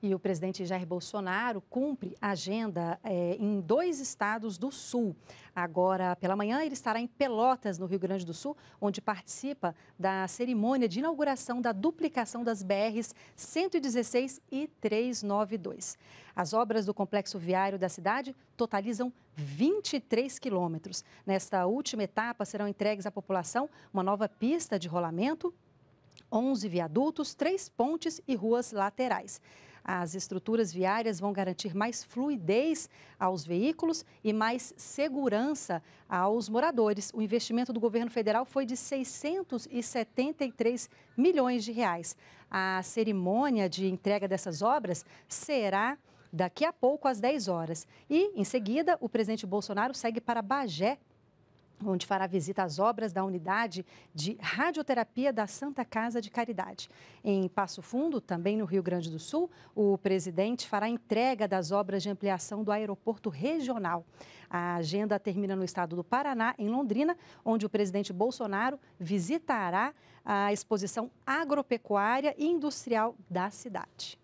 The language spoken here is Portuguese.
E o presidente Jair Bolsonaro cumpre a agenda é, em dois estados do Sul. Agora, pela manhã, ele estará em Pelotas, no Rio Grande do Sul, onde participa da cerimônia de inauguração da duplicação das BRs 116 e 392. As obras do complexo viário da cidade totalizam 23 quilômetros. Nesta última etapa, serão entregues à população uma nova pista de rolamento, 11 viadutos, três pontes e ruas laterais. As estruturas viárias vão garantir mais fluidez aos veículos e mais segurança aos moradores. O investimento do governo federal foi de 673 milhões de reais. A cerimônia de entrega dessas obras será daqui a pouco às 10 horas. E, em seguida, o presidente Bolsonaro segue para Bagé onde fará visita às obras da unidade de radioterapia da Santa Casa de Caridade. Em Passo Fundo, também no Rio Grande do Sul, o presidente fará entrega das obras de ampliação do aeroporto regional. A agenda termina no estado do Paraná, em Londrina, onde o presidente Bolsonaro visitará a exposição agropecuária e industrial da cidade.